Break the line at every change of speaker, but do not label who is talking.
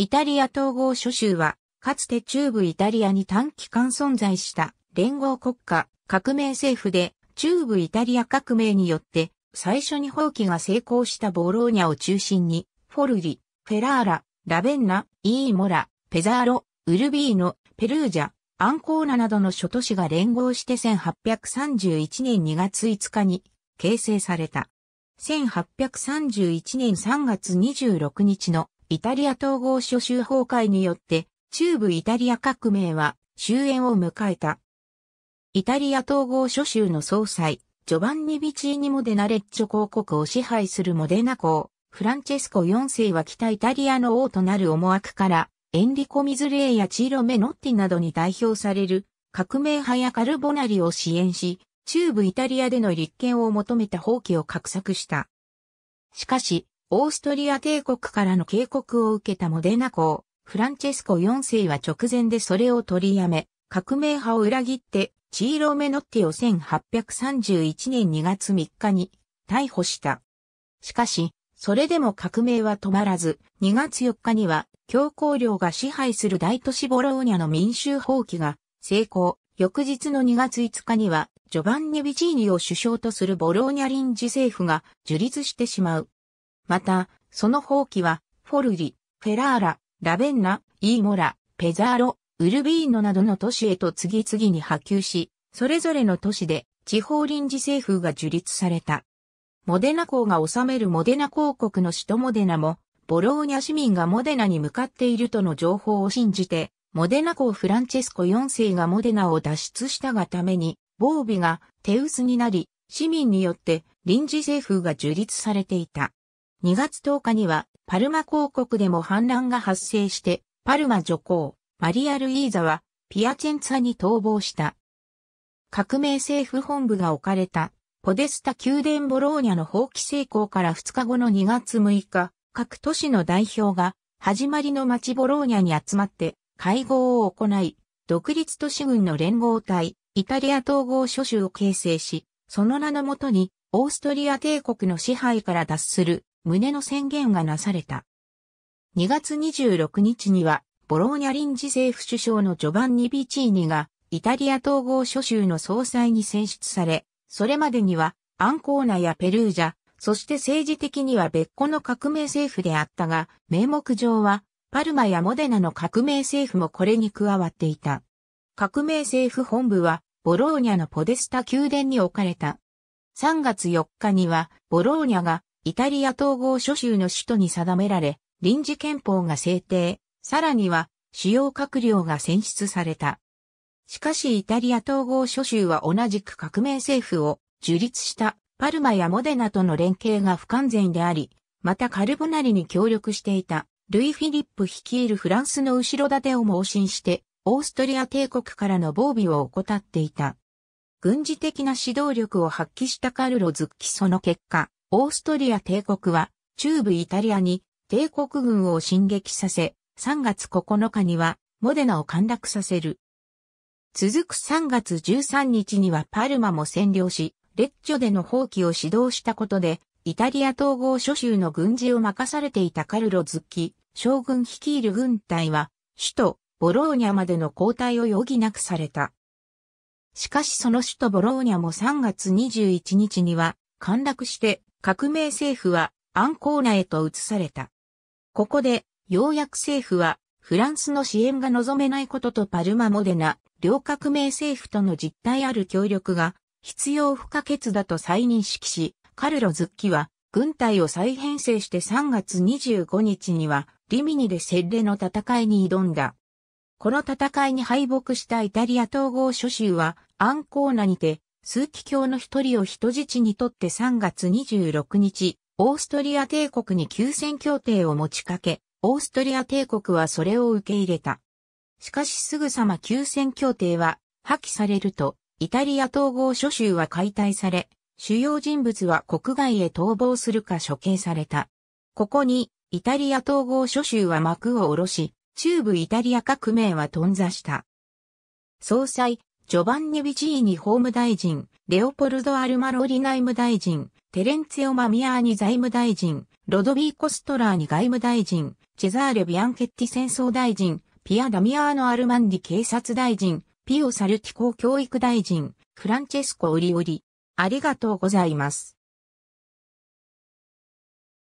イタリア統合諸州は、かつて中部イタリアに短期間存在した連合国家革命政府で、中部イタリア革命によって、最初に放棄が成功したボローニャを中心に、フォルリ、フェラーラ、ラベンナ、イーモラ、ペザーロ、ウルビーノ、ペルージャ、アンコーナなどの諸都市が連合して1831年2月5日に形成された。1831年3月26日のイタリア統合諸州崩壊によって、中部イタリア革命は終焉を迎えた。イタリア統合諸州の総裁、ジョバンニ・ビチーニ・モデナレッチョ公国を支配するモデナ公、フランチェスコ4世は北イタリアの王となる思惑から、エンリコ・ミズレイやチーロ・メノッティなどに代表される革命派やカルボナリを支援し、中部イタリアでの立憲を求めた放棄を画策した。しかし、オーストリア帝国からの警告を受けたモデナ公、フランチェスコ4世は直前でそれを取りやめ、革命派を裏切って、チーロ・メノッティを1831年2月3日に逮捕した。しかし、それでも革命は止まらず、2月4日には、強行領が支配する大都市ボローニャの民衆放棄が成功。翌日の2月5日には、ジョバンニ・ビチーニを首相とするボローニャ臨時政府が樹立してしまう。また、その放棄は、フォルリ、フェラーラ、ラベンナ、イーモラ、ペザーロ、ウルビーノなどの都市へと次々に波及し、それぞれの都市で地方臨時政府が樹立された。モデナ港が治めるモデナ公国の首都モデナも、ボローニャ市民がモデナに向かっているとの情報を信じて、モデナ港フランチェスコ4世がモデナを脱出したがために、防備が手薄になり、市民によって臨時政府が樹立されていた。2月10日にはパルマ公国でも反乱が発生して、パルマ女皇、マリア・ルイーザはピアチェンツァに逃亡した。革命政府本部が置かれたポデスタ宮殿ボローニャの放棄成功から2日後の2月6日、各都市の代表が始まりの町ボローニャに集まって会合を行い、独立都市軍の連合体、イタリア統合諸州を形成し、その名のもとに、オーストリア帝国の支配から脱する旨の宣言がなされた。2月26日には、ボローニャ臨時政府首相のジョバンニ・ビチーニが、イタリア統合諸州の総裁に選出され、それまでには、アンコーナやペルージャ、そして政治的には別個の革命政府であったが、名目上は、パルマやモデナの革命政府もこれに加わっていた。革命政府本部は、ボローニャのポデスタ宮殿に置かれた。3月4日には、ボローニャがイタリア統合諸州の首都に定められ、臨時憲法が制定、さらには主要閣僚が選出された。しかしイタリア統合諸州は同じく革命政府を樹立したパルマやモデナとの連携が不完全であり、またカルボナリに協力していたルイ・フィリップ率いるフランスの後ろ盾を盲信してオーストリア帝国からの防備を怠っていた。軍事的な指導力を発揮したカルロズッキその結果、オーストリア帝国は中部イタリアに帝国軍を進撃させ、3月9日にはモデナを陥落させる。続く3月13日にはパルマも占領し、レッジョでの放棄を指導したことで、イタリア統合諸州の軍事を任されていたカルロズッキ、将軍率いる軍隊は、首都ボローニャまでの交代を余儀なくされた。しかしその首都ボローニャも3月21日には陥落して革命政府はアンコーナへと移された。ここで、ようやく政府は、フランスの支援が望めないこととパルマモデナ、両革命政府との実態ある協力が必要不可欠だと再認識し、カルロ・ズッキは軍隊を再編成して3月25日にはリミニでセッレの戦いに挑んだ。この戦いに敗北したイタリア統合諸州はアンコーナにて枢機卿の一人を人質にとって3月26日、オーストリア帝国に休戦協定を持ちかけ、オーストリア帝国はそれを受け入れた。しかしすぐさま休戦協定は破棄されると、イタリア統合諸州は解体され、主要人物は国外へ逃亡するか処刑された。ここに、イタリア統合諸州は幕を下ろし、中部イタリア革命は頓挫した。総裁、ジョバンニ・ビジーニ法務大臣、レオポルド・アルマローリ内務大臣、テレンツィオ・マミアーニ財務大臣、ロドビー・コストラーニ外務大臣、チェザーレ・ビアンケッティ戦争大臣、ピア・ダミアーノ・アルマンディ警察大臣、ピオ・サルティコ教育大臣、フランチェスコ・ウリオリ。ありがとうございます。